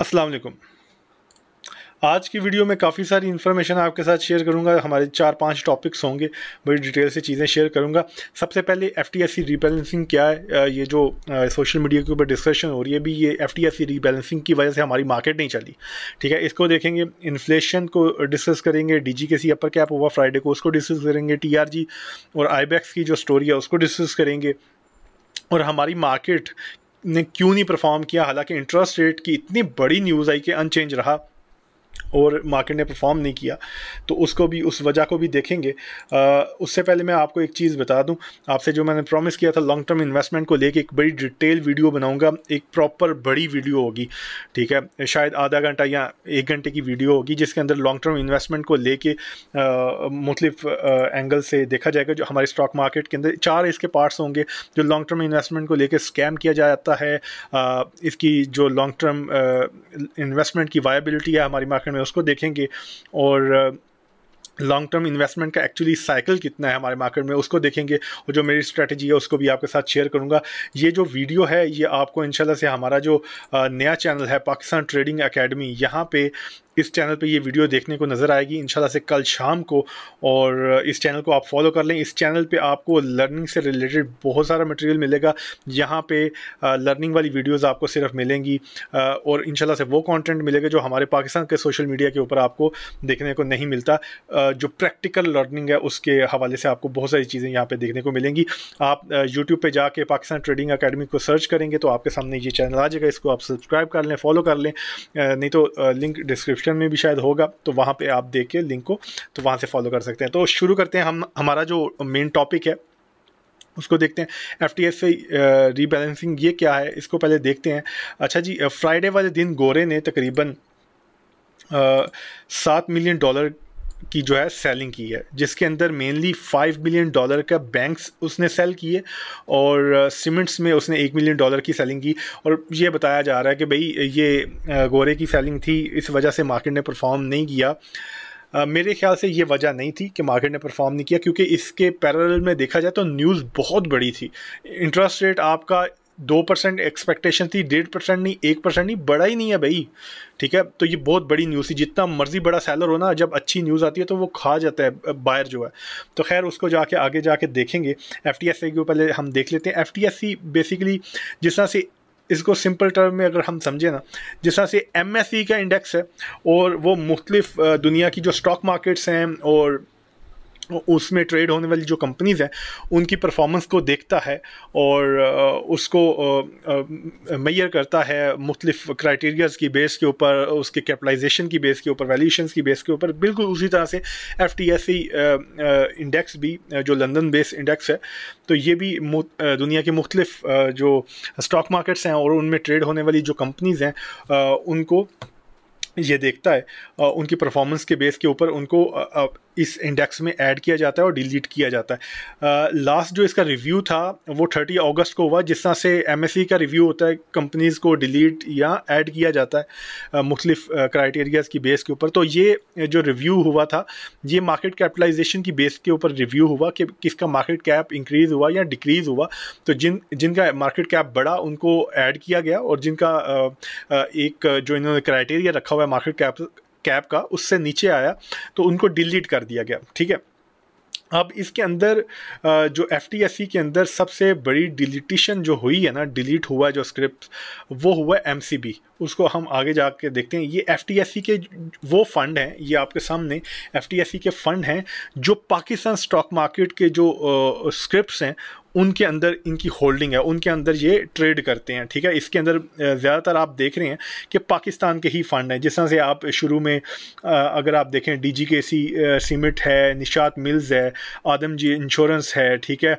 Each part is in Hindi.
अस्सलाम आज की वीडियो में काफ़ी सारी इन्फॉर्मेशन आपके साथ शेयर करूंगा हमारे चार पांच टॉपिक्स होंगे बड़ी डिटेल से चीज़ें शेयर करूंगा सबसे पहले F T S C rebalancing क्या है ये जो सोशल मीडिया के ऊपर डिस्कशन हो रही है भी ये F T S C rebalancing की वजह से हमारी मार्केट नहीं चली ठीक है इसको देखेंगे इन्फ्लेशन को डिस्कस करेंगे डी जी के सी अपर कैप हुआ फ्राइडे को उसको डिस्कस करेंगे टी आर जी और आई बैक्स की जो स्टोरी है उसको डिस्कस करेंगे और हमारी मार्केट ने क्यों नहीं परफॉर्म किया हालांकि इंटरेस्ट रेट की इतनी बड़ी न्यूज़ आई कि अनचेंज रहा और मार्केट ने परफॉर्म नहीं किया तो उसको भी उस वजह को भी देखेंगे आ, उससे पहले मैं आपको एक चीज़ बता दूं आपसे जो मैंने प्रॉमिस किया था लॉन्ग टर्म इन्वेस्टमेंट को लेके एक बड़ी डिटेल वीडियो बनाऊंगा एक प्रॉपर बड़ी वीडियो होगी ठीक है शायद आधा घंटा या एक घंटे की वीडियो होगी जिसके अंदर लॉन्ग टर्म इन्वेस्टमेंट को लेके मुख्तफ एंगल से देखा जाएगा जो हमारे स्टॉक मार्केट के अंदर चार इसके पार्ट्स होंगे जो लॉन्ग टर्म इन्वेस्टमेंट को लेकर स्कैम किया जाता है इसकी जो लॉन्ग टर्म इन्वेस्टमेंट की वायबिलिटी है हमारी मार्केट मार्केट में उसको देखेंगे और लॉन्ग टर्म इन्वेस्टमेंट का एक्चुअली साइकिल कितना है हमारे मार्केट में उसको देखेंगे और जो मेरी स्ट्रैटेजी है उसको भी आपके साथ शेयर करूंगा ये जो वीडियो है ये आपको इंशाल्लाह से हमारा जो uh, नया चैनल है पाकिस्तान ट्रेडिंग एकेडमी यहाँ पे इस चैनल पे ये वीडियो देखने को नज़र आएगी इनशाला से कल शाम को और इस चैनल को आप फॉलो कर लें इस चैनल पे आपको लर्निंग से रिलेटेड बहुत सारा मटेरियल मिलेगा यहाँ पे लर्निंग वाली वीडियोस आपको सिर्फ मिलेंगी और इनशाला से वो कंटेंट मिलेगा जो हमारे पाकिस्तान के सोशल मीडिया के ऊपर आपको देखने को नहीं मिलता जो प्रैक्टिकल लर्निंग है उसके हवाले से आपको बहुत सारी चीज़ें यहाँ पर देखने को मिलेंगी आप यूट्यूब पर जाके पाकिस्तान ट्रेडिंग अकेडमी को सर्च करेंगे तो आपके सामने ये चैनल आ जाएगा इसको आप सब्सक्राइब कर लें फॉलो कर लें नहीं तो लिंक डिस्क्रिप्शन डिस्क्रिप्शन में भी शायद होगा तो वहाँ पर आप देख के लिंक को तो वहाँ से फॉलो कर सकते हैं तो शुरू करते हैं हम हमारा जो मेन टॉपिक है उसको देखते हैं एफ टी एस से रीबैलेंसिंग ये क्या है इसको पहले देखते हैं अच्छा जी फ्राइडे वाले दिन गोरे ने तकरीबन सात मिलियन डॉलर की जो है सेलिंग की है जिसके अंदर मेनली फाइव मिलियन डॉलर का बैंक्स उसने सेल किए और सीमेंट्स uh, में उसने एक मिलियन डॉलर की सेलिंग की और ये बताया जा रहा है कि भाई ये गोरे uh, की सेलिंग थी इस वजह से मार्केट ने परफॉर्म नहीं किया uh, मेरे ख्याल से ये वजह नहीं थी कि मार्केट ने परफॉर्म नहीं किया क्योंकि इसके पैरल में देखा जाए तो न्यूज़ बहुत बड़ी थी इंटरेस्ट रेट आपका दो परसेंट एक्सपेक्टेशन थी डेढ़ परसेंट नहीं एक परसेंट नहीं बड़ा ही नहीं है भाई ठीक है तो ये बहुत बड़ी न्यूज़ थी जितना मर्जी बड़ा सैलर हो ना जब अच्छी न्यूज़ आती है तो वो खा जाता है बायर जो है तो खैर उसको जाके आगे जाके देखेंगे एफ टी एस के पहले हम देख लेते हैं F T S C basically जिस तरह से इसको सिंपल टर्म में अगर हम समझें ना जिस तरह से एम एस सी का इंडेक्स है और वो मुख्तलिफ दुनिया की जो स्टॉक मार्केट्स हैं और उसमें ट्रेड होने वाली जो कंपनीज हैं उनकी परफॉर्मेंस को देखता है और उसको मैयर करता है मुख्तलिफ क्राइटेरियाज की बेस के ऊपर उसके कैपिटलाइजेशन की बेस के ऊपर वैल्यूशन की बेस के ऊपर बिल्कुल उसी तरह से F T S C index भी जो लंदन बेस इंडेक्स है तो ये भी दुनिया के मुख्तलिफ जो स्टॉक मार्केट्स हैं और उनमें ट्रेड होने वाली जो कंपनीज़ हैं उनको ये देखता है उनकी परफॉर्मेंस के बेस के ऊपर उनको इस इंडेक्स में ऐड किया जाता है और डिलीट किया जाता है लास्ट जो इसका रिव्यू था वो थर्टी अगस्त को हुआ जिस तरह से एम e का रिव्यू होता है कंपनीज़ को डिलीट या ऐड किया जाता है मुख्तलिफ क्राइटेरियाज़ की बेस के ऊपर तो ये जो रिव्यू हुआ था ये मार्केट कैपिटलाइजेशन की बेस के ऊपर रिव्यू हुआ कि किसका मार्केट कैप इंक्रीज़ हुआ या डिक्रीज़ हुआ तो जिन जिनका मार्केट कैप बढ़ा उनको ऐड किया गया और जिनका एक जो इन्होंने क्राइटेरिया रखा हुआ है मार्केट कैप कैब का उससे नीचे आया तो उनको डिलीट कर दिया गया ठीक है अब इसके अंदर जो एफ के अंदर सबसे बड़ी डिलीटिशन जो हुई है ना डिलीट हुआ जो स्क्रिप्ट वो हुआ एम उसको हम आगे जा कर देखते हैं ये एफ के वो फंड हैं ये आपके सामने एफ के फंड हैं जो पाकिस्तान स्टॉक मार्केट के जो स्क्रिप्ट हैं उनके अंदर इनकी होल्डिंग है उनके अंदर ये ट्रेड करते हैं ठीक है इसके अंदर ज़्यादातर आप देख रहे हैं कि पाकिस्तान के ही फ़ंड हैं जिस तरह से आप शुरू में अगर आप देखें डी जी के सी सीमेंट है निशात मिल्स है आदम जी इंश्योरेंस है ठीक है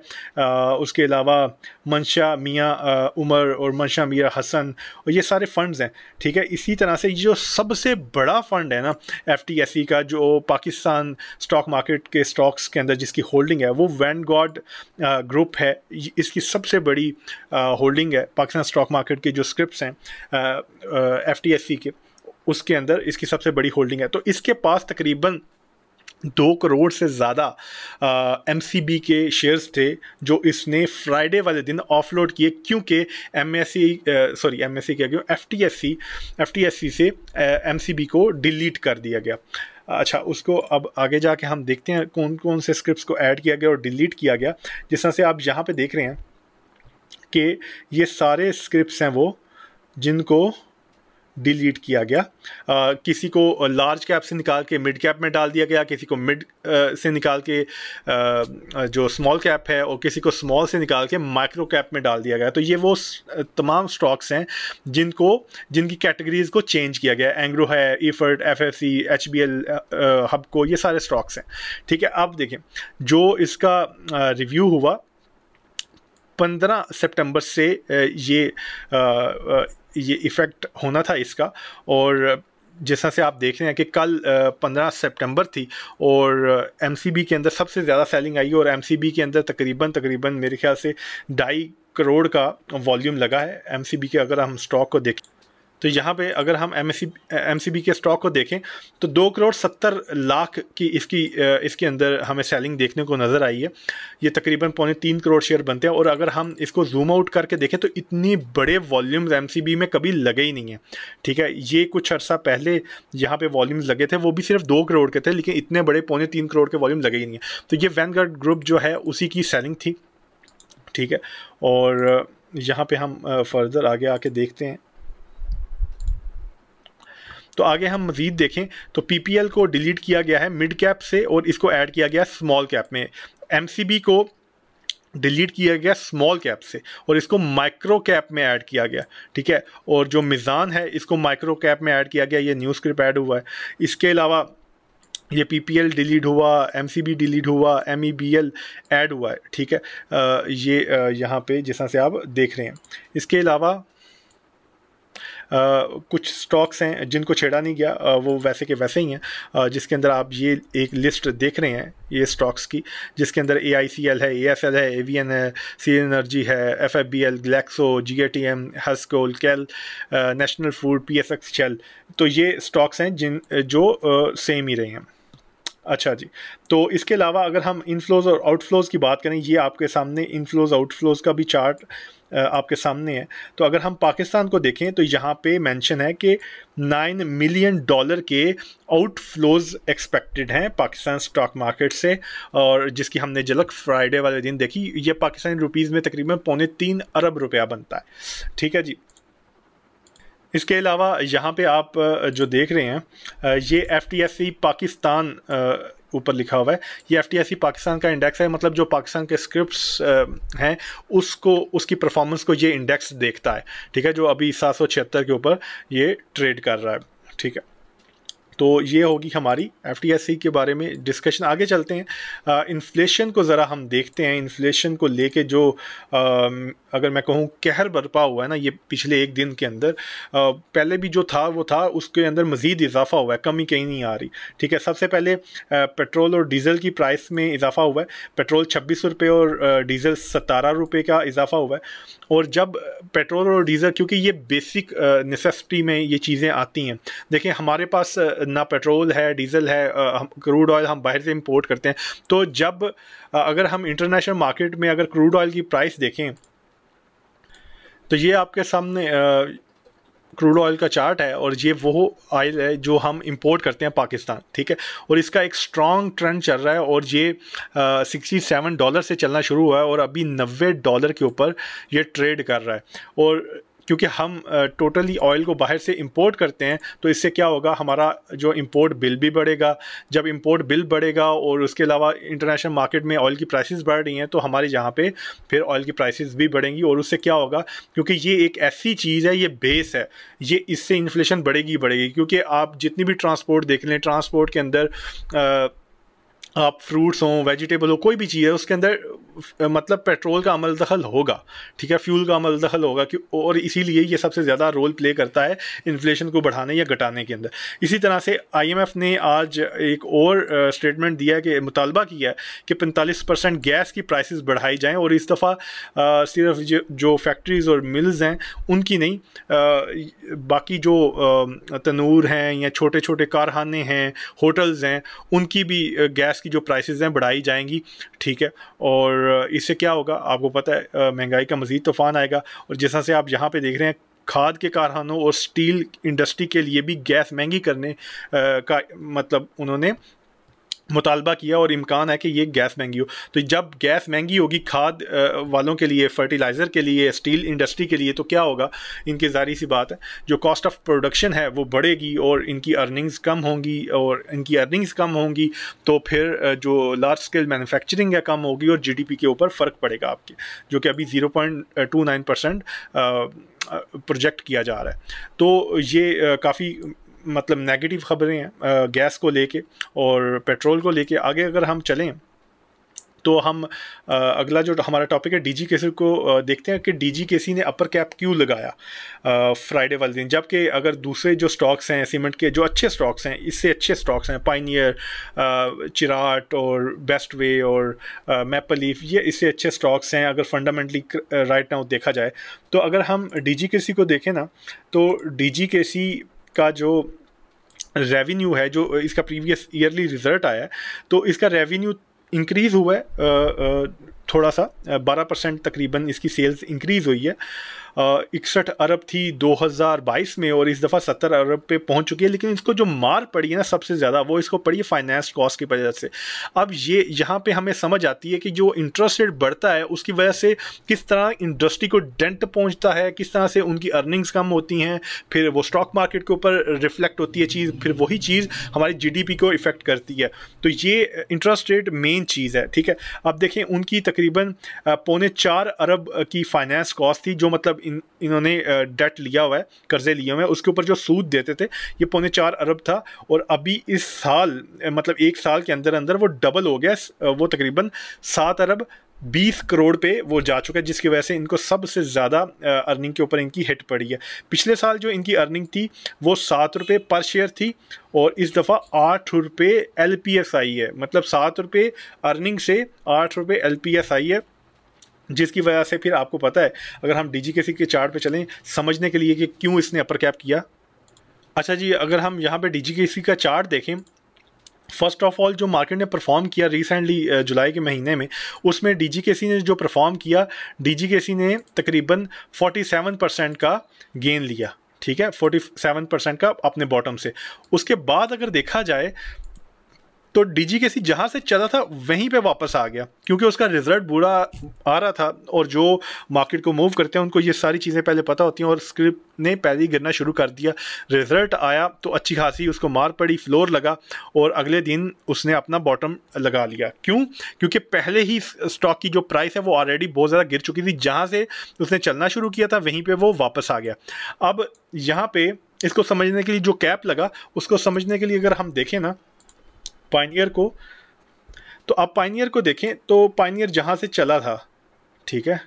उसके अलावा मंशा मियाँ उमर और मंशा मियाँ हसन और ये सारे फ़ंड्स हैं ठीक है इसी तरह से जो सबसे बड़ा फ़ंड है ना एफ टी एस सी का जो पाकिस्तान स्टॉक मार्केट के स्टॉक्स के अंदर जिसकी होल्डिंग है वो वैन गॉड ग्रुप है है इसकी सबसे बड़ी होल्डिंग है पाकिस्तान स्टॉक मार्केट के जो स्क्रिप्ट हैं एफ के उसके अंदर इसकी सबसे बड़ी होल्डिंग है तो इसके पास तकरीबन दो करोड़ से ज़्यादा एम के शेयर्स थे जो इसने फ्राइडे वाले दिन ऑफलोड किए क्योंकि M S C sorry M S C क्या क्यों F T S C F T S C से एम uh, को डिलीट कर दिया गया अच्छा उसको अब आगे जाके हम देखते हैं कौन कौन से स्क्रिप्ट को ऐड किया गया और डिलीट किया गया जिस तरह से आप यहाँ पर देख रहे हैं कि ये सारे स्क्रिप्ट हैं वो जिनको डिलीट किया गया आ, किसी को लार्ज कैप से निकाल के मिड कैप में डाल दिया गया किसी को मिड से निकाल के आ, जो स्मॉल कैप है और किसी को स्मॉल से निकाल के माइक्रो कैप में डाल दिया गया तो ये वो तमाम स्टॉक्स हैं जिनको जिनकी कैटेगरीज को चेंज किया गया एंग्रो है Efert F F C H B L Hub को ये सारे स्टॉक्स हैं ठीक है अब देखें जो इसका रिव्यू हुआ पंद्रह सितंबर से ये ये इफ़ेक्ट होना था इसका और जिस तरह से आप देख रहे हैं कि कल पंद्रह सितंबर थी और एम के अंदर सबसे ज़्यादा सेलिंग आई और एम के अंदर तकरीबन तकरीबन मेरे ख्याल से ढाई करोड़ का वॉल्यूम लगा है एम के अगर हम स्टॉक को देखें तो यहाँ पे अगर हम एम एस के स्टॉक को देखें तो दो करोड़ सत्तर लाख की इसकी इसके अंदर हमें सेलिंग देखने को नज़र आई है ये तकरीबन पौने तीन करोड़ शेयर बनते हैं और अगर हम इसको जूम आउट करके देखें तो इतनी बड़े वॉल्यूम्स एम में कभी लगे ही नहीं है ठीक है ये कुछ अर्सा पहले यहाँ पर वॉल्यूम्स लगे थे वो भी सिर्फ दो करोड़ के थे लेकिन इतने बड़े पौने तीन करोड़ के वॉल्यूम लगे ही नहीं है तो ये वैन ग्रुप जो है उसी की सेलिंग थी ठीक है और यहाँ पे हम फर्दर आगे आके देखते हैं तो आगे हम मजीद देखें तो पीपीएल को डिलीट किया गया है मिड कैप से और इसको ऐड किया गया स्मॉल कैप में एमसीबी को डिलीट किया गया स्मॉल कैप से और इसको माइक्रो कैप में ऐड किया गया ठीक है और जो मिज़ान है इसको माइक्रो कैप में ऐड किया गया ये न्यूज़ क्रिप ऐड हुआ है इसके अलावा ये पी पी एल डिलीट हुआ एम सी बी डिलीट हुआ M E B L add हुआ है ठीक है आ, ये यहाँ पे जिस तरह से आप देख रहे हैं इसके अलावा कुछ स्टॉक्स हैं जिनको छेड़ा नहीं गया वो वैसे के वैसे ही हैं जिसके अंदर आप ये एक लिस्ट देख रहे हैं ये स्टॉक्स की जिसके अंदर ए आई सी एल है ए एफ एल है ए वी एन है सी एनर्जी है F F B L Glaxo G A T M Hascol KEL national food P S X Shell तो ये स्टॉक्स हैं जिन जो सेम ही रहे हैं अच्छा जी तो इसके अलावा अगर हम इनफ्लोज और आउटफ्लोज की बात करें ये आपके सामने इनफ्लोज आउटफ्लोज का भी चार्ट आपके सामने है तो अगर हम पाकिस्तान को देखें तो यहाँ पे मेंशन है कि नाइन मिलियन डॉलर के आउटफ्लोज एक्सपेक्टेड हैं पाकिस्तान स्टॉक मार्केट से और जिसकी हमने झलक फ्राइडे वाले दिन देखी ये पाकिस्तानी रुपीज़ में तकरीबन पौने तीन अरब रुपया बनता है ठीक है जी इसके अलावा यहाँ पे आप जो देख रहे हैं ये एफ e पाकिस्तान ऊपर लिखा हुआ है ये एफ पाकिस्तान का इंडेक्स है मतलब जो पाकिस्तान के स्क्रिप्ट हैं उसको उसकी परफॉर्मेंस को ये इंडेक्स देखता है ठीक है जो अभी सात के ऊपर ये ट्रेड कर रहा है ठीक है तो ये होगी हमारी एफ के बारे में डिस्कशन आगे चलते हैं इन्फ्लेशन को ज़रा हम देखते हैं इन्फ्लेशन को लेके जो आ, अगर मैं कहूँ कहर बरपा हुआ है ना ये पिछले एक दिन के अंदर आ, पहले भी जो था वो था उसके अंदर मज़ीद इजाफा हुआ है कमी कहीं नहीं आ रही ठीक है सबसे पहले आ, पेट्रोल और डीजल की प्राइस में इजाफा हुआ है पेट्रोल छब्बीस रुपये और डीजल सतारह रुपये का इजाफा हुआ है और जब पेट्रोल और डीजल क्योंकि ये बेसिक नेसेसिटी में ये चीज़ें आती हैं देखें हमारे पास ना पेट्रोल है डीजल है हम क्रूड ऑयल हम बाहर से इम्पोर्ट करते हैं तो जब अगर हम इंटरनेशनल मार्केट में अगर क्रूड ऑयल की प्राइस देखें तो ये आपके सामने क्रूड ऑयल का चार्ट है और ये वो ऑयल है जो हम इंपोर्ट करते हैं पाकिस्तान ठीक है और इसका एक स्ट्रॉन्ग ट्रेंड चल रहा है और ये सिक्सटी सेवन डॉलर से चलना शुरू हुआ है और अभी नब्बे डॉलर के ऊपर ये ट्रेड कर रहा है और क्योंकि हम टोटली ऑयल को बाहर से इम्पोर्ट करते हैं तो इससे क्या होगा हमारा जो इम्पोर्ट बिल भी बढ़ेगा जब इम्पोर्ट बिल बढ़ेगा और उसके अलावा इंटरनेशनल मार्केट में ऑयल की प्राइसेस बढ़ रही हैं तो हमारे यहाँ पे फिर ऑयल की प्राइसेस भी बढ़ेंगी और उससे क्या होगा क्योंकि ये एक ऐसी चीज़ है ये बेस है ये इससे इन्फ्लेशन बढ़ेगी बढ़ेगी क्योंकि आप जितनी भी ट्रांसपोर्ट देख लें ट्रांसपोर्ट के अंदर आ, आप फ्रूट्स हों वेजिटेबल हो कोई भी चीज़ है उसके अंदर मतलब पेट्रोल का अमल दखल होगा ठीक है फ्यूल का अमल दखल होगा कि और इसीलिए ये सबसे ज़्यादा रोल प्ले करता है इन्फ्लेशन को बढ़ाने या घटाने के अंदर इसी तरह से आईएमएफ ने आज एक और स्टेटमेंट दिया है कि मुतालबा किया है कि पैंतालीस परसेंट गैस की प्राइसेस बढ़ाई जाएँ और इस दफ़ा सिर्फ जो, जो फैक्ट्रीज़ और मिल्स हैं उनकी नहीं आ, बाकी जो आ, तनूर हैं या छोटे छोटे कारखाने हैं होटल्स हैं उनकी भी गैस की जो प्राइस हैं बढ़ाई जाएंगी ठीक है और इससे क्या होगा आपको पता है महंगाई का मजीद तूफान आएगा और जैसा से आप यहाँ पर देख रहे हैं खाद के कारखानों और स्टील इंडस्ट्री के लिए भी गैस महंगी करने आ, का मतलब उन्होंने मुतालबा किया और इम्कान है कि ये गैस महंगी हो तो जब गैस महंगी होगी खाद वालों के लिए फर्टिलाइज़र के लिए स्टील इंडस्ट्री के लिए तो क्या होगा इनकी जारी सी बात है जो कॉस्ट ऑफ प्रोडक्शन है वो बढ़ेगी और इनकी अर्निंग्स कम होंगी और इनकी अर्निंग्स कम होंगी तो फिर जो लार्ज स्केल मैनुफेक्चरिंग है कम होगी और जी के ऊपर फ़र्क पड़ेगा आपके जो कि अभी zero point two nine percent project किया जा रहा है तो ये काफ़ी मतलब नेगेटिव खबरें हैं गैस को लेके और पेट्रोल को लेके आगे अगर हम चलें तो हम अगला जो हमारा टॉपिक है डीजी केसी को देखते हैं कि डीजी केसी ने अपर कैप क्यों लगाया फ्राइडे वाले दिन जबकि अगर दूसरे जो स्टॉक्स हैं सीमेंट के जो अच्छे स्टॉक्स हैं इससे अच्छे स्टॉक्स हैं पाइनियर चिराट और बेस्ट वे और मैपल लीफ ये इससे अच्छे स्टॉक्स हैं अगर फंडामेंटली राइट नाउ देखा जाए तो अगर हम डी जी को देखें ना तो डी जी का जो रेवेन्यू है जो इसका प्रीवियस ईयरली रिजल्ट आया है तो इसका रेवेन्यू इंक्रीज़ हुआ है थोड़ा सा बारह परसेंट तकरीबन इसकी सेल्स इंक्रीज़ हुई है इकसठ अरब थी 2022 में और इस दफ़ा 70 अरब पे पहुंच चुकी है लेकिन इसको जो मार पड़ी है ना सबसे ज़्यादा वो इसको पड़ी है फाइनेंस कॉस्ट की वजह से अब ये यहाँ पे हमें समझ आती है कि जो इंटरेस्ट रेट बढ़ता है उसकी वजह से किस तरह इंडस्ट्री को डेंट पहुँचता है किस तरह से उनकी अर्निंग्स कम होती हैं फिर वो स्टॉक मार्केट के ऊपर रिफ्लेक्ट होती है चीज़ फिर वही चीज़ हमारी जी को इफ़ेक्ट करती है तो ये इंटरेस्ट रेट मेन चीज़ है ठीक है अब देखें उनकी तकरीबन पौने चार अरब की फाइनेंस कॉस्ट थी जो मतलब इन इन्होंने डेट लिया हुआ है कर्जे लिए हुए हैं उसके ऊपर जो सूद देते थे ये पौने चार अरब था और अभी इस साल मतलब एक साल के अंदर अंदर वो डबल हो गया वो तकरीबन सात अरब बीस करोड़ पे वो जा चुका है जिसकी वजह से इनको सबसे ज़्यादा अर्निंग के ऊपर इनकी हिट पड़ी है पिछले साल जो इनकी अर्निंग थी वो सात रुपये पर शेयर थी और इस दफ़ा आठ रुपये एल आई है मतलब सात रुपये अर्निंग से आठ रुपये एल आई है जिसकी वजह से फिर आपको पता है अगर हम डी के चार्ट पे चलें समझने के लिए कि क्यों इसने अपर कैप किया अच्छा जी अगर हम यहाँ पे डी का चार्ट देखें फर्स्ट ऑफ ऑल जो मार्केट ने परफॉर्म किया रिसेंटली जुलाई के महीने में उसमें डी ने जो परफॉर्म किया डी ने तकरीबन 47 परसेंट का गेन लिया ठीक है 47 परसेंट का अपने बॉटम से उसके बाद अगर देखा जाए तो डीजी केसी जहाँ से चला था वहीं पे वापस आ गया क्योंकि उसका रिजल्ट बुरा आ रहा था और जो मार्केट को मूव करते हैं उनको ये सारी चीज़ें पहले पता होती हैं और स्क्रिप्ट ने पहले ही गिरना शुरू कर दिया रिजल्ट आया तो अच्छी खासी उसको मार पड़ी फ्लोर लगा और अगले दिन उसने अपना बॉटम लगा लिया क्यों क्योंकि पहले ही स्टॉक की जो प्राइस है वो ऑलरेडी बहुत ज़्यादा गिर चुकी थी जहाँ से उसने चलना शुरू किया था वहीं पर वो वापस आ गया अब यहाँ पर इसको समझने के लिए जो कैप लगा उसको समझने के लिए अगर हम देखें ना पाइनियर को तो आप पाइनियर को देखें तो पाइनियर जहाँ से चला था ठीक है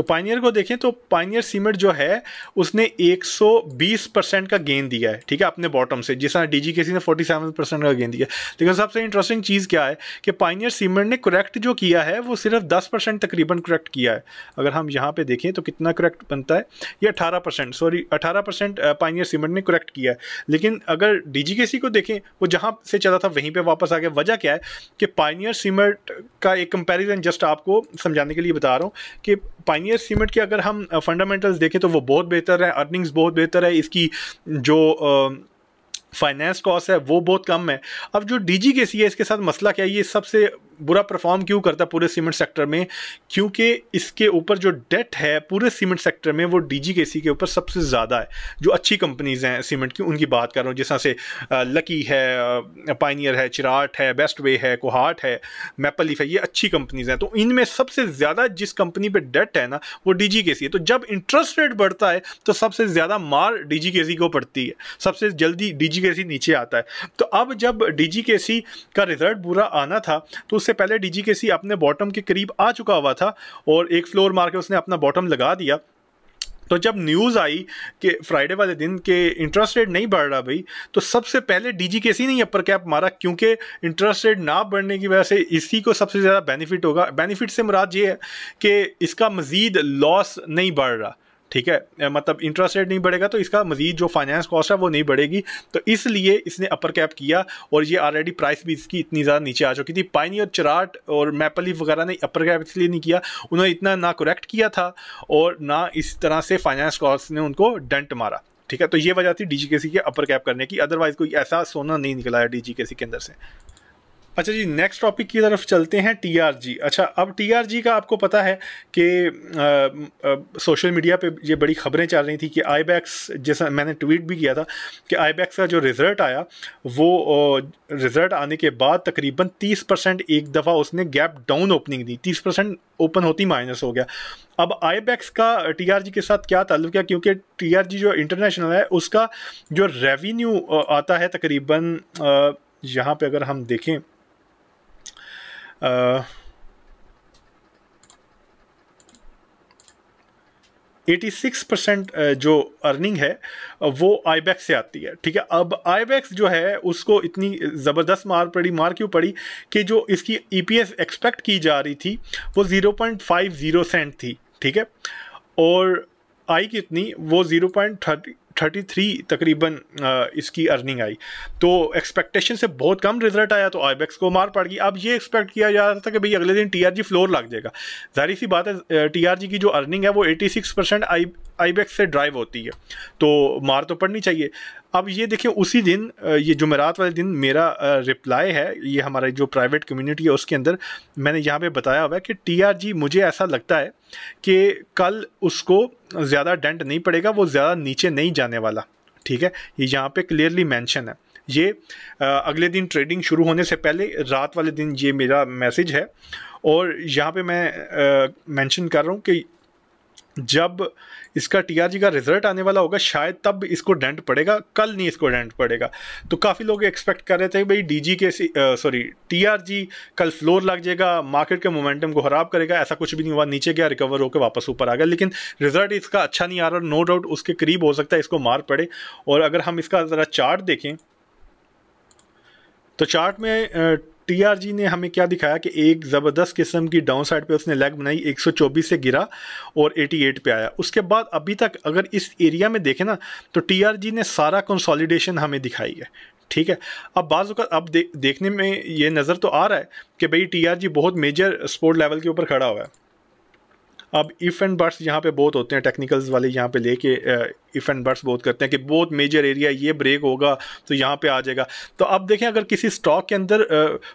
तो पाइनियर को देखें तो पाइनियर सीमेंट जो है उसने 120 परसेंट का गेन दिया है ठीक है अपने बॉटम से जिस तरह डी ने फोर्टी सेवन परसेंट का गेन दिया लेकिन सबसे इंटरेस्टिंग चीज़ क्या है कि पाइनियर सीमेंट ने करेक्ट जो किया है वो सिर्फ दस परसेंट तकरीबन करेक्ट किया है अगर हम यहाँ पर देखें तो कितना करेक्ट बनता है ये अठारह परसेंट सॉरी अठारह परसेंट पाइनियर सीमेंट ने करेक्ट किया है लेकिन अगर डी को देखें वो जहाँ से चला था वहीं पर वापस आ गया वजह क्या है कि पाइनियर सीमेंट का एक कंपेरिजन जस्ट आपको समझाने के लिए बता रहा हूँ कि पाइनियर सीनियर सीमेंट की अगर हम फंडामेंटल्स देखें तो वो बहुत बेहतर है अर्निंग्स बहुत बेहतर है इसकी जो फाइनेंस कॉस्ट है वो बहुत कम है अब जो डी जी के सी है इसके साथ मसला क्या है ये सबसे बुरा परफॉर्म क्यों करता है पूरे सीमेंट सेक्टर में क्योंकि इसके ऊपर जो डेट है पूरे सीमेंट सेक्टर में वो डी जी के सी के ऊपर सबसे ज़्यादा है जो अच्छी कंपनीज़ हैं सीमेंट की उनकी बात कर रहा हूँ जिस तरह से लकी है पाइनियर है चिराट है बेस्ट वे है कोहाट है मैपल लीफ है ये अच्छी कंपनीज़ हैं तो इनमें सबसे ज़्यादा जिस कंपनी पर डेट है ना वो डी जी के सी है तो जब इंटरेस्ट रेट बढ़ता है तो सबसे ज़्यादा मार डी जी के सी को पड़ती है सबसे जल्दी डी जी के सी नीचे आता है तो अब जब डी जी के सी का रिजल्ट बुरा आना था तो उससे इससे पहले डीजीकेसी अपने बॉटम के करीब आ चुका हुआ था और एक फ्लोर मार के उसने अपना बॉटम लगा दिया तो जब न्यूज़ आई कि फ्राइडे वाले दिन के इंटरेस्ट रेट नहीं बढ़ रहा भाई तो सबसे पहले डी जी के सी ही अपर कैप मारा क्योंकि इंटरेस्ट रेट ना बढ़ने की वजह से इसी को सबसे ज़्यादा बेनिफिट होगा बेनिफिट से मुराद ये है कि इसका मज़ीद लॉस नहीं बढ़ रहा ठीक है मतलब इंटरेस्ट रेट नहीं बढ़ेगा तो इसका मजीद जो फाइनेंस कॉस्ट है वो नहीं बढ़ेगी तो इसलिए इसने अपर कैप किया और ये ऑलरेडी प्राइस भी इसकी इतनी ज़्यादा नीचे आ चुकी थी पाइनी और चराट और मैपली वगैरह ने अपर कैप इसलिए नहीं किया उन्होंने इतना ना करेक्ट किया था और ना इस तरह से फाइनेंस कॉस्ट ने उनको डंट मारा ठीक है तो ये वजह थी डी के अपर कैप करने की अदरवाइज कोई ऐसा सोना नहीं निकला है डी के के अंदर से अच्छा जी नेक्स्ट टॉपिक की तरफ चलते हैं टीआरजी अच्छा अब टीआरजी का आपको पता है कि सोशल मीडिया पे ये बड़ी खबरें चल रही थी कि आई बैक्स जैसा मैंने ट्वीट भी किया था कि आई बैक्स का जो रिज़ल्ट आया वो रिज़ल्ट आने के बाद तकरीबन तीस परसेंट एक दफ़ा उसने गैप डाउन ओपनिंग दी तीस परसेंट ओपन होती माइनस हो गया अब आई बैक्स का टीआरजी के साथ क्या ताल्लुक है क्योंकि टीआरजी जो इंटरनेशनल है उसका जो रेवेन्यू आता है तकरीबन यहाँ पे अगर हम देखें एटी सिक्स परसेंट जो अर्निंग है वो आईबैक्स से आती है ठीक है अब आईबैक्स जो है उसको इतनी ज़बरदस्त मार पड़ी मार क्यों पड़ी कि जो इसकी ईपीएस e एक्सपेक्ट की जा रही थी वो zero point five zero cent थी ठीक है और आई कितनी वो zero point thirty thirty three तकरीबन इसकी अर्निंग आई तो एक्सपेक्टेशन से बहुत कम रिजल्ट आया तो आईबैक्स को मार पड़ गई अब ये एक्सपेक्ट किया जा रहा था कि भाई अगले दिन टीआरजी फ्लोर लग जाएगा जाहिर सी बात है टीआरजी की जो अर्निंग है वो एटी सिक्स परसेंट आई आईबैक्स से ड्राइव होती है तो मार तो पड़नी चाहिए अब ये देखिए उसी दिन ये जुमेरात वाले दिन मेरा रिप्लाई है ये हमारा जो प्राइवेट कम्युनिटी है उसके अंदर मैंने यहाँ पे बताया हुआ है कि टीआरजी मुझे ऐसा लगता है कि कल उसको ज़्यादा डेंट नहीं पड़ेगा वो ज़्यादा नीचे नहीं जाने वाला ठीक है ये यहाँ पे क्लियरली मेंशन है ये अगले दिन ट्रेडिंग शुरू होने से पहले रात वाले दिन ये मेरा मैसेज है और यहाँ पे मैं मेंशन कर रहा हूँ कि जब इसका टीआरजी का रिजल्ट आने वाला होगा शायद तब इसको डेंट पड़ेगा कल नहीं इसको डेंट पड़ेगा तो काफ़ी लोग एक्सपेक्ट कर रहे थे भाई डीजी के सॉरी टीआरजी कल फ्लोर लग जाएगा मार्केट के मोमेंटम को खराब करेगा ऐसा कुछ भी नहीं हुआ नीचे गया रिकवर होकर वापस ऊपर आ गया लेकिन रिजल्ट इसका अच्छा नहीं आ रहा नो डाउट उसके करीब हो सकता है इसको मार पड़े और अगर हम इसका ज़रा चार्ट देखें तो चार्ट में टीआरजी ने हमें क्या दिखाया कि एक ज़बरदस्त किस्म की डाउन साइड पर उसने लेग बनाई 124 से गिरा और 88 पे आया उसके बाद अभी तक अगर इस एरिया में देखें ना तो टीआरजी ने सारा कंसोलिडेशन हमें दिखाई है ठीक है अब बाज़ अब दे, देखने में ये नज़र तो आ रहा है कि भाई टी बहुत मेजर स्पोर्ट लेवल के ऊपर खड़ा हुआ है अब इफ़ एंड बर्ड्स यहाँ पे बहुत होते हैं टेक्निकल्स वाले यहाँ पे लेके इफ़ एंड बर्ड्स बहुत करते हैं कि बहुत मेजर एरिया ये ब्रेक होगा तो यहाँ पे आ जाएगा तो अब देखें अगर किसी स्टॉक के अंदर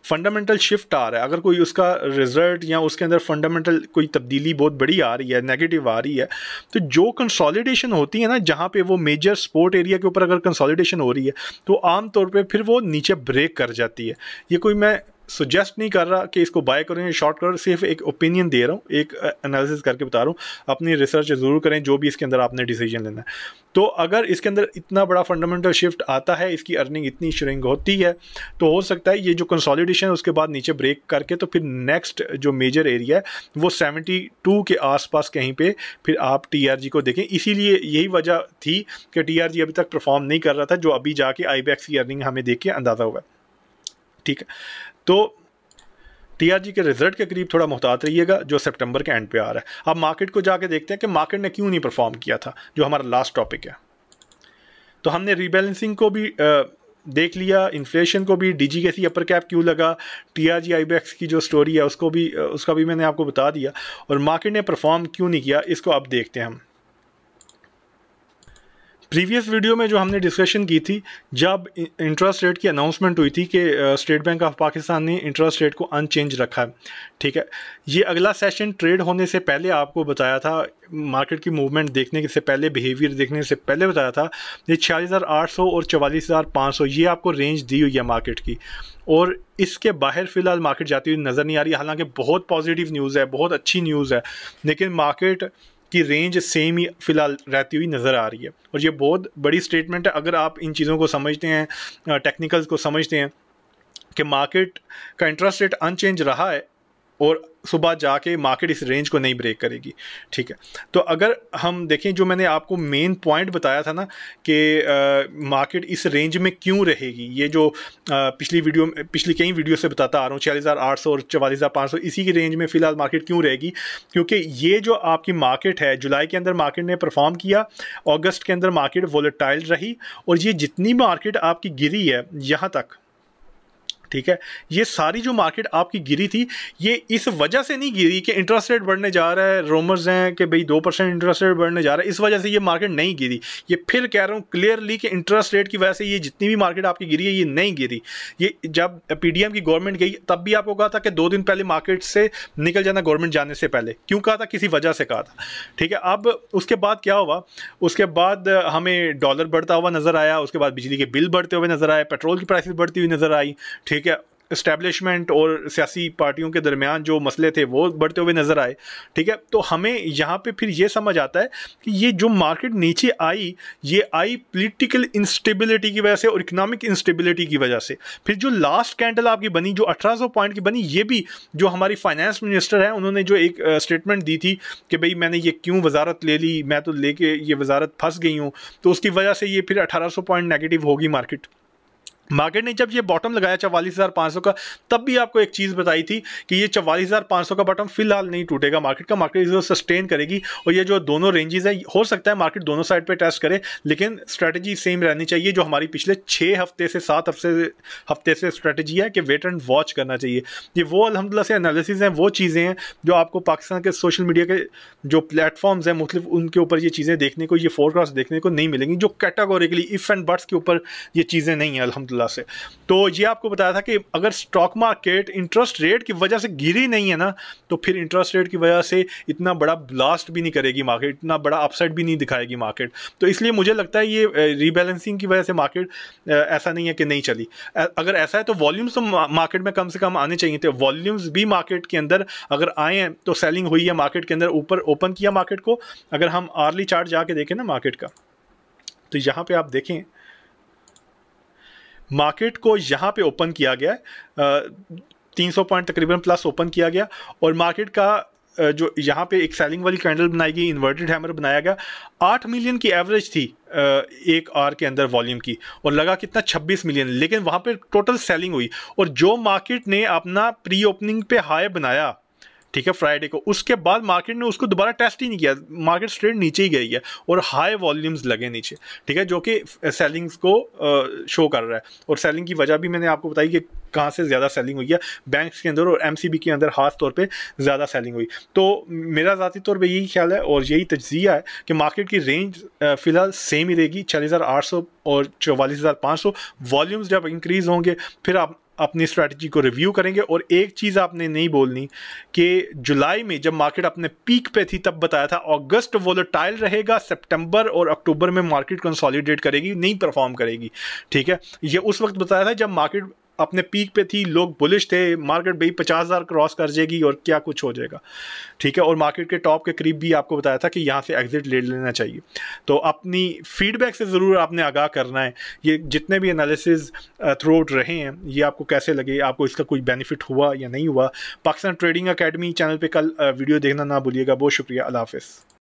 फंडामेंटल शिफ्ट आ रहा है अगर कोई उसका रिजल्ट या उसके अंदर फंडामेंटल कोई तब्दीली बहुत बड़ी आ रही है नेगेटिव आ रही है तो जो कंसोलिडेशन होती है ना जहाँ पर वो मेजर स्पोर्ट एरिया के ऊपर अगर कंसोलिडेशन हो रही है तो आमतौर पर फिर वो नीचे ब्रेक कर जाती है ये कोई मैं सुजेस्ट नहीं कर रहा कि इसको बाय करो या शॉर्ट करो सिर्फ एक ओपिनियन दे रहा हूँ एक एनालिसिस uh, करके बता रहा हूँ अपनी रिसर्च ज़रूर करें जो भी इसके अंदर आपने डिसीजन लेना है तो अगर इसके अंदर इतना बड़ा फंडामेंटल शिफ्ट आता है इसकी अर्निंग इतनी श्रिंग होती है तो हो सकता है ये जो कंसोलिडेशन है उसके बाद नीचे ब्रेक करके तो फिर नेक्स्ट जो मेजर एरिया है वो सेवेंटी टू के आसपास कहीं पर फिर आप टी को देखें इसीलिए यही वजह थी कि टी अभी तक परफॉर्म नहीं कर रहा था जो अभी जाके आई की अर्निंग हमें देख के अंदाज़ा हुआ ठीक है तो टी के रिजल्ट के करीब थोड़ा मोहतात रहिएगा जो सितंबर के एंड पे आ रहा है अब मार्केट को जाके देखते हैं कि मार्केट ने क्यों नहीं परफॉर्म किया था जो हमारा लास्ट टॉपिक है तो हमने रीबैलेंसिंग को भी आ, देख लिया इन्फ्लेशन को भी डी जी के सी अपर कैप क्यों लगा टी आर जी आई बैक्स की जो स्टोरी है उसको भी उसका भी मैंने आपको बता दिया और मार्केट ने परफॉर्म क्यों नहीं किया इसको अब देखते हैं हम प्रीवियस वीडियो में जो हमने डिस्कशन की थी जब इंटरेस्ट रेट की अनाउंसमेंट हुई थी कि स्टेट बैंक ऑफ पाकिस्तान ने इंटरेस्ट रेट को अनचेंज रखा है ठीक है ये अगला सेशन ट्रेड होने से पहले आपको बताया था मार्केट की मूवमेंट देखने से पहले बिहेवियर देखने से पहले बताया था ये छियालीस हज़ार आठ सौ और चवालीस हज़ार पाँच सौ ये आपको रेंज दी हुई है मार्केट की और इसके बाहर फिलहाल मार्केट जाती हुई नज़र नहीं आ रही हालांकि बहुत पॉजिटिव न्यूज़ है बहुत अच्छी न्यूज़ है लेकिन मार्केट की रेंज सेम ही फ़िलहाल रहती हुई नज़र आ रही है और ये बहुत बड़ी स्टेटमेंट है अगर आप इन चीज़ों को समझते हैं टेक्निकल्स को समझते हैं कि मार्केट का इंटरेस्ट रेट अनचेंज रहा है और सुबह जाके मार्केट इस रेंज को नहीं ब्रेक करेगी ठीक है तो अगर हम देखें जो मैंने आपको मेन पॉइंट बताया था ना कि मार्केट इस रेंज में क्यों रहेगी ये जो आ, पिछली वीडियो पिछली कई वीडियो से बताता आ रहा हूँ छियालीस हज़ार आठ सौ और चवालीस हज़ार पाँच सौ इसी की रेंज में फ़िलहाल मार्केट क्यों रहेगी क्योंकि ये जो आपकी मार्केट है जुलाई के अंदर मार्केट ने परफॉर्म किया अगस्त के अंदर मार्केट वोलेटाइल रही और ये जितनी मार्केट आपकी गिरी है यहाँ तक ठीक है ये सारी जो मार्केट आपकी गिरी थी ये इस वजह से नहीं गिरी कि इंटरेस्ट रेट बढ़ने जा रहा है रोमर्स हैं कि भाई दो परसेंट इंटरेस्ट रेट बढ़ने जा रहा है इस वजह से ये मार्केट नहीं गिरी ये फिर कह रहा हूँ क्लियरली कि इंटरेस्ट रेट की वजह से ये जितनी भी मार्केट आपकी गिरी है ये नहीं गिरी ये जब पी की गवर्नमेंट गई तब भी आपको कहा था कि दो दिन पहले मार्केट से निकल जाना गवर्नमेंट जाने से पहले क्यों कहा था किसी वजह से कहा था ठीक है अब उसके बाद क्या हुआ उसके बाद हमें डॉलर बढ़ता हुआ नज़र आया उसके बाद बिजली के बिल बढ़ते हुए नज़र आए पेट्रोल की प्राइसेस बढ़ती हुई नज़र आई ठीक ठीक है इस्टेब्लिशमेंट और सियासी पार्टियों के दरमियान जो मसले थे वो बढ़ते हुए नज़र आए ठीक है तो हमें यहाँ पे फिर ये समझ आता है कि ये जो मार्केट नीचे आई ये आई पॉलिटिकल इंस्टेबिलिटी की वजह से और इकनॉमिक इंस्टेबिलिटी की वजह से फिर जो लास्ट कैंडल आपकी बनी जो 1800 पॉइंट की बनी ये भी जो हमारी फाइनेंस मिनिस्टर हैं उन्होंने जो एक स्टेटमेंट दी थी कि भाई मैंने ये क्यों वजारत ले ली मैं तो लेके ये वजारत फंस गई हूँ तो उसकी वजह से ये फिर अठारह पॉइंट नेगेटिव होगी मार्केट मार्केट ने जब ये बॉटम लगाया चवालीस हज़ार पाँच सौ का तब भी आपको एक चीज़ बताई थी कि ये चवालीस हज़ार पाँच सौ का बॉटम फिलहाल नहीं टूटेगा मार्केट का मार्केट इसको सस्टेन करेगी और ये जो दोनों रेंजेस है हो सकता है मार्केट दोनों साइड पे टेस्ट करे लेकिन स्ट्रेटजी सेम रहनी चाहिए जो हमारी पिछले छः हफ्ते से सात हफ्ते से हफ्ते से स्ट्रेटजी है कि वेट एंड वॉच करना चाहिए ये वो अलहमदिल्ला से एनालिसिस हैं वो चीज़ें हैं जो आपको पाकिस्तान के सोशल मीडिया के जो प्लेटफॉर्म्स हैं मुख्तु उनके ऊपर ये चीज़ें देखने को ये फोरकास्ट देखने को नहीं मिलेंगी जो कैटागोरिकली इफ़ एंड बर्ड्स के ऊपर ये चीज़ें नहीं हैं अलहमद रहमतुल्ला से तो ये आपको बताया था कि अगर स्टॉक मार्केट इंटरेस्ट रेट की वजह से गिरी नहीं है ना तो फिर इंटरेस्ट रेट की वजह से इतना बड़ा ब्लास्ट भी नहीं करेगी मार्केट इतना बड़ा अपसेट भी नहीं दिखाएगी मार्केट तो इसलिए मुझे लगता है ये रीबैलेंसिंग की वजह से मार्केट ऐसा नहीं है कि नहीं चली अगर ऐसा है तो वॉल्यूम्स तो मार्केट में कम से कम आने चाहिए थे वॉल्यूम्स भी मार्केट के अंदर अगर आए हैं तो सेलिंग हुई है मार्केट के अंदर ऊपर ओपन किया मार्केट को अगर हम आर्ली चार्ट जाके देखें ना मार्केट का तो यहाँ पे आप देखें मार्केट को यहाँ पे ओपन किया गया है तीन सौ पॉइंट तकरीबन प्लस ओपन किया गया और मार्केट का जो यहाँ पे एक सेलिंग वाली कैंडल बनाई गई इन्वर्टेड हैमर बनाया गया आठ मिलियन की एवरेज थी एक आर के अंदर वॉल्यूम की और लगा कितना छब्बीस मिलियन लेकिन वहाँ पे टोटल सेलिंग हुई और जो मार्केट ने अपना प्री ओपनिंग पे हाई बनाया ठीक है फ्राइडे को उसके बाद मार्केट ने उसको दोबारा टेस्ट ही नहीं किया मार्केट स्ट्रेट नीचे ही गई है और हाई वॉल्यूम्स लगे नीचे ठीक है जो कि सेलिंग्स को शो कर रहा है और सेलिंग की वजह भी मैंने आपको बताई कि कहाँ से ज़्यादा सेलिंग हुई है बैंक के अंदर और एम के अंदर खास तौर पर ज़्यादा सेलिंग हुई तो मेरा ज़ाती तौर पर यही ख्याल है और यही तजिया है कि मार्केट की रेंज फ़िलहाल सेम ही रहेगी चालीस और चौवालीस हज़ार पाँच सौ वॉल्यूम्स जब इंक्रीज़ होंगे फिर आप अपनी स्ट्रैटेजी को रिव्यू करेंगे और एक चीज़ आपने नहीं बोलनी कि जुलाई में जब मार्केट अपने पीक पे थी तब बताया था अगस्त वोलेटाइल रहेगा सितंबर और अक्टूबर में मार्केट कंसोलिडेट करेगी नहीं परफॉर्म करेगी ठीक है ये उस वक्त बताया था जब मार्केट अपने पीक पे थी लोग बुलिश थे मार्केट भाई पचास हज़ार क्रॉस कर जाएगी और क्या कुछ हो जाएगा ठीक है और मार्केट के टॉप के करीब भी आपको बताया था कि यहाँ से एग्जिट ले लेना चाहिए तो अपनी फीडबैक से ज़रूर आपने आगाह करना है ये जितने भी एनालिसिस थ्रू आउट रहे हैं ये आपको कैसे लगे आपको इसका कोई बेनिफिट हुआ या नहीं हुआ पाकिस्तान ट्रेडिंग अकेडमी चैनल पर कल वीडियो देखना ना भूलिएगा बहुत शुक्रिया अल्लाह हाफिज़